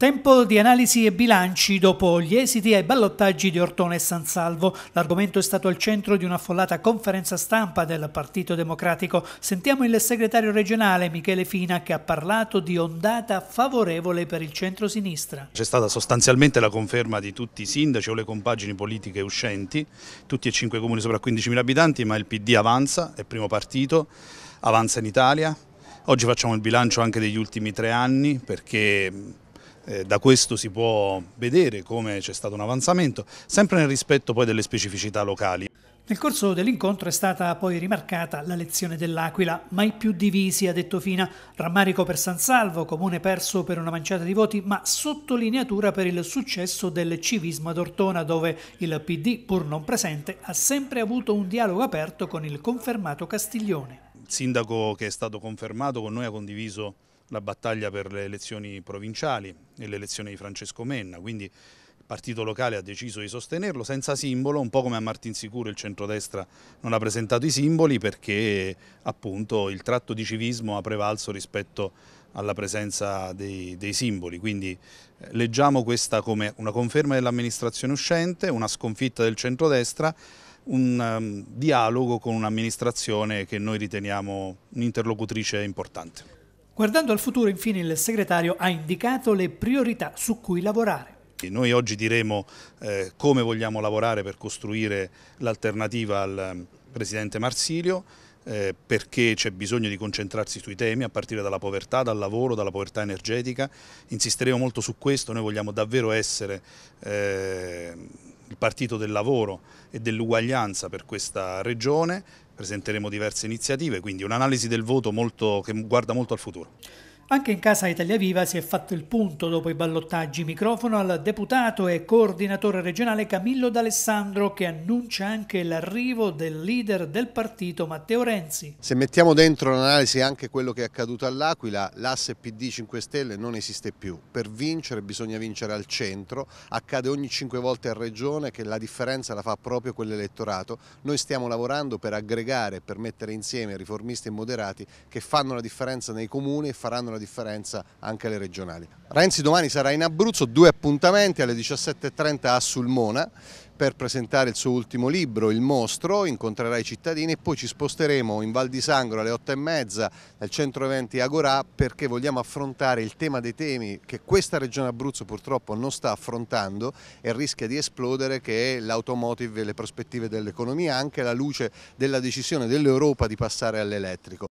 Tempo di analisi e bilanci dopo gli esiti ai ballottaggi di Ortone e San Salvo. L'argomento è stato al centro di un'affollata conferenza stampa del Partito Democratico. Sentiamo il segretario regionale Michele Fina che ha parlato di ondata favorevole per il centro-sinistra. C'è stata sostanzialmente la conferma di tutti i sindaci o le compagini politiche uscenti, tutti e cinque comuni sopra 15.000 abitanti, ma il PD avanza, è primo partito, avanza in Italia. Oggi facciamo il bilancio anche degli ultimi tre anni perché eh, da questo si può vedere come c'è stato un avanzamento, sempre nel rispetto poi delle specificità locali. Nel corso dell'incontro è stata poi rimarcata la lezione dell'Aquila, mai più divisi, ha detto Fina, rammarico per San Salvo, comune perso per una manciata di voti, ma sottolineatura per il successo del civismo ad Ortona, dove il PD, pur non presente, ha sempre avuto un dialogo aperto con il confermato Castiglione. Il sindaco che è stato confermato con noi ha condiviso la battaglia per le elezioni provinciali e l'elezione di Francesco Menna, quindi il partito locale ha deciso di sostenerlo senza simbolo, un po' come a Martinsicuro il centrodestra non ha presentato i simboli perché appunto il tratto di civismo ha prevalso rispetto alla presenza dei, dei simboli, quindi eh, leggiamo questa come una conferma dell'amministrazione uscente, una sconfitta del centrodestra, un um, dialogo con un'amministrazione che noi riteniamo un'interlocutrice importante. Guardando al futuro, infine, il segretario ha indicato le priorità su cui lavorare. Noi oggi diremo eh, come vogliamo lavorare per costruire l'alternativa al mm, Presidente Marsilio, eh, perché c'è bisogno di concentrarsi sui temi a partire dalla povertà, dal lavoro, dalla povertà energetica. Insisteremo molto su questo, noi vogliamo davvero essere eh, il partito del lavoro e dell'uguaglianza per questa regione presenteremo diverse iniziative, quindi un'analisi del voto molto, che guarda molto al futuro. Anche in casa Italia Viva si è fatto il punto dopo i ballottaggi. Microfono al deputato e coordinatore regionale Camillo D'Alessandro che annuncia anche l'arrivo del leader del partito Matteo Renzi. Se mettiamo dentro l'analisi anche quello che è accaduto all'Aquila, l'asse PD 5 Stelle non esiste più. Per vincere bisogna vincere al centro, accade ogni 5 volte a Regione che la differenza la fa proprio quell'elettorato. Noi stiamo lavorando per aggregare, per mettere insieme riformisti e moderati che fanno la differenza nei comuni e faranno la differenza differenza anche alle regionali. Renzi domani sarà in Abruzzo, due appuntamenti alle 17.30 a Sulmona per presentare il suo ultimo libro, Il Mostro, incontrerà i cittadini e poi ci sposteremo in Val di Sangro alle 8.30 nel centro eventi Agorà perché vogliamo affrontare il tema dei temi che questa regione Abruzzo purtroppo non sta affrontando e rischia di esplodere che è l'automotive e le prospettive dell'economia anche alla luce della decisione dell'Europa di passare all'elettrico.